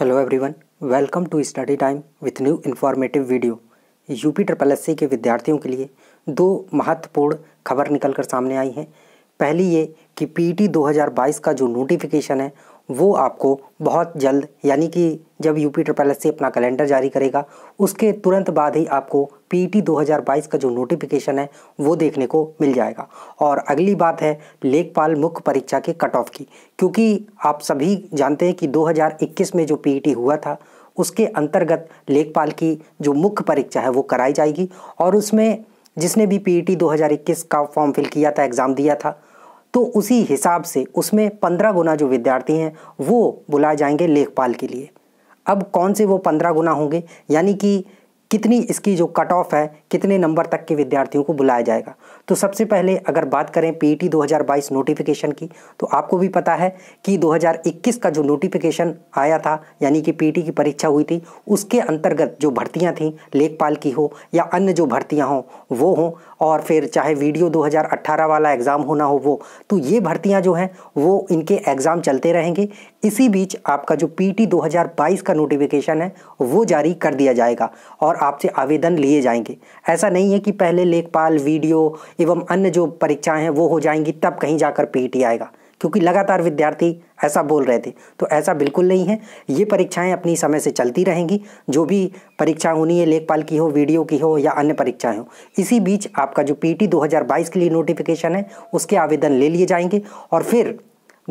hello everyone welcome to study time with new informative video UP triple S के विद्यार्थियों के लिए दो महत्वपूर्ण खबर निकल कर सामने आई हैं पहली ये कि पीटी 2022 e का जो नोटिफिकेशन है वो आपको बहुत जल्द यानी कि जब यूपीटर पैलेस से अपना कैलेंडर जारी करेगा उसके तुरंत बाद ही आपको पीटी 2022 का जो नोटिफिकेशन है वो देखने को मिल जाएगा और अगली बात है लेखपाल मुख्य परीक्षा के कट ऑफ की क्योंकि आप सभी जानते हैं कि 2021 में जो पीटी हुआ था उसके अंतर्गत लेखपाल की जो मुख्य परीक्षा है वो कराई जाएगी और उसमें जिसने भी पीटी 2021 का फॉर्म फिल किया था एग्ज़ाम दिया था तो उसी हिसाब से उसमें पंद्रह गुना जो विद्यार्थी हैं वो बुलाए जाएंगे लेखपाल के लिए अब कौन से वो पंद्रह गुना होंगे यानी कि कितनी इसकी जो कट ऑफ है कितने नंबर तक के विद्यार्थियों को बुलाया जाएगा तो सबसे पहले अगर बात करें पी ई नोटिफिकेशन की तो आपको भी पता है कि 2021 का जो नोटिफिकेशन आया था यानी कि पी e की परीक्षा हुई थी उसके अंतर्गत जो भर्तियां थीं लेखपाल की हो या अन्य जो भर्तियां हों वो हों और फिर चाहे वीडियो 2018 वाला एग्ज़ाम होना हो वो तो ये भर्तियाँ जो हैं वो इनके एग्ज़ाम चलते रहेंगे इसी बीच आपका जो पीटी 2022 e का नोटिफिकेशन है वो जारी कर दिया जाएगा और आपसे आवेदन लिए जाएंगे ऐसा नहीं है कि पहले लेखपाल वीडियो एवं अन्य जो परीक्षाएं हैं वो हो जाएंगी तब कहीं जाकर पीटी आएगा क्योंकि लगातार विद्यार्थी ऐसा बोल रहे थे तो ऐसा बिल्कुल नहीं है ये परीक्षाएं अपनी समय से चलती रहेंगी जो भी परीक्षा होनी है लेखपाल की हो वीडियो की हो या अन्य परीक्षाएं हो इसी बीच आपका जो पीटी 2022 के लिए नोटिफिकेशन है उसके आवेदन ले लिए जाएंगे और फिर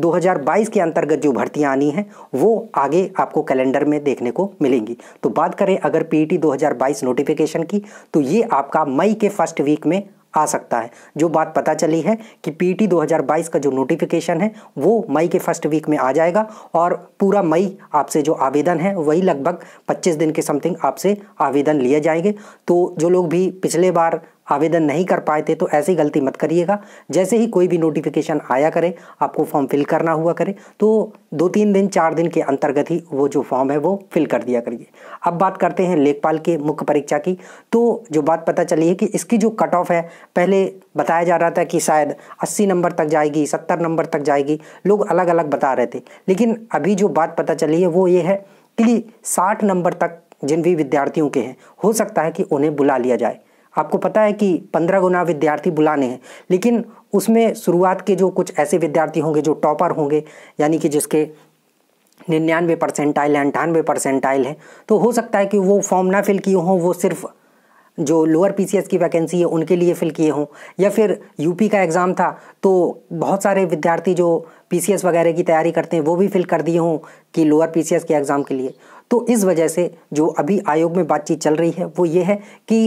2022 के अंतर्गत जो भर्तियां आनी हैं वो आगे आपको कैलेंडर में देखने को मिलेंगी तो बात करें अगर पीटी 2022 नोटिफिकेशन की तो ये आपका मई के फर्स्ट वीक में आ सकता है जो बात पता चली है कि पीटी 2022 का जो नोटिफिकेशन है वो मई के फर्स्ट वीक में आ जाएगा और पूरा मई आपसे जो आवेदन है वही लगभग 25 दिन के समथिंग आपसे आवेदन लिए जाएंगे तो जो लोग भी पिछले बार आवेदन नहीं कर पाए थे तो ऐसी गलती मत करिएगा जैसे ही कोई भी नोटिफिकेशन आया करे आपको फॉर्म फिल करना हुआ करे तो दो तीन दिन चार दिन के अंतर्गत ही वो जो फॉर्म है वो फिल कर दिया करिए अब बात करते हैं लेखपाल के मुख्य परीक्षा की तो जो बात पता चली है कि इसकी जो कट ऑफ है पहले बताया जा रहा था कि शायद 80 नंबर तक जाएगी 70 नंबर तक जाएगी लोग अलग अलग बता रहे थे लेकिन अभी जो बात पता चली है वो ये है कि 60 नंबर तक जिन भी विद्यार्थियों के हैं हो सकता है कि उन्हें बुला लिया जाए आपको पता है कि पंद्रह गुना विद्यार्थी बुलाने हैं लेकिन उसमें शुरुआत के जो कुछ ऐसे विद्यार्थी होंगे जो टॉपर होंगे यानी कि जिसके निन्यानवे परसेंटाइल या अंठानवे परसेंटाइल है तो हो सकता है कि वो फॉर्म ना फिल किए हों वो सिर्फ जो लोअर पीसीएस की वैकेंसी है उनके लिए फिल किए हों या फिर यूपी का एग्ज़ाम था तो बहुत सारे विद्यार्थी जो पीसीएस वगैरह की तैयारी करते हैं वो भी फिल कर दिए हों कि लोअर पीसीएस के एग्ज़ाम के लिए तो इस वजह से जो अभी आयोग में बातचीत चल रही है वो ये है कि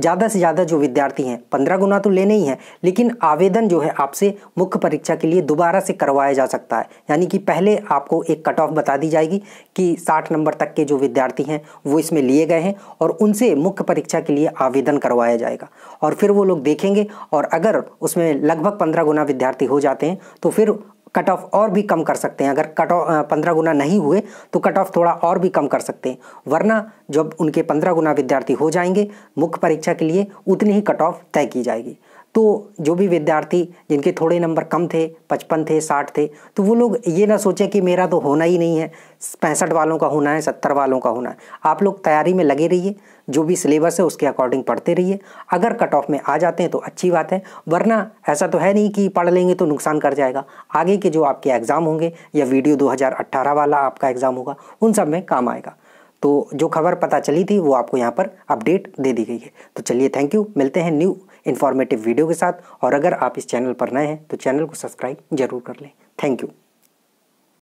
ज़्यादा से ज़्यादा जो विद्यार्थी हैं पंद्रह गुना तो लेने ही हैं लेकिन आवेदन जो है आपसे मुख्य परीक्षा के लिए दोबारा से करवाया जा सकता है यानी कि पहले आपको एक कट ऑफ बता दी जाएगी कि साठ नंबर तक के जो विद्यार्थी हैं वो इसमें लिए गए हैं और उनसे मुख्य परीक्षा के लिए आवेदन करवाया जाएगा और फिर वो लोग देखेंगे और अगर उसमें लगभग पंद्रह गुना विद्यार्थी हो जाते हैं तो फिर कट ऑफ और भी कम कर सकते हैं अगर कट ऑफ पंद्रह गुना नहीं हुए तो कट ऑफ थोड़ा और भी कम कर सकते हैं वरना जब उनके पंद्रह गुना विद्यार्थी हो जाएंगे मुख्य परीक्षा के लिए उतनी ही कट ऑफ तय की जाएगी तो जो भी विद्यार्थी जिनके थोड़े नंबर कम थे पचपन थे साठ थे तो वो लोग ये ना सोचें कि मेरा तो होना ही नहीं है पैंसठ वालों का होना है सत्तर वालों का होना है आप लोग तैयारी में लगे रहिए जो भी सिलेबस है उसके अकॉर्डिंग पढ़ते रहिए अगर कट ऑफ में आ जाते हैं तो अच्छी बात है वरना ऐसा तो है नहीं कि पढ़ लेंगे तो नुकसान कर जाएगा आगे के जो आपके एग्ज़ाम होंगे या वीडियो दो वाला आपका एग्ज़ाम होगा उन सब में काम आएगा तो जो खबर पता चली थी वो आपको यहाँ पर अपडेट दे दी गई है तो चलिए थैंक यू मिलते हैं न्यू इन्फॉर्मेटिव वीडियो के साथ और अगर आप इस चैनल पर नए हैं तो चैनल को सब्सक्राइब जरूर कर लें थैंक यू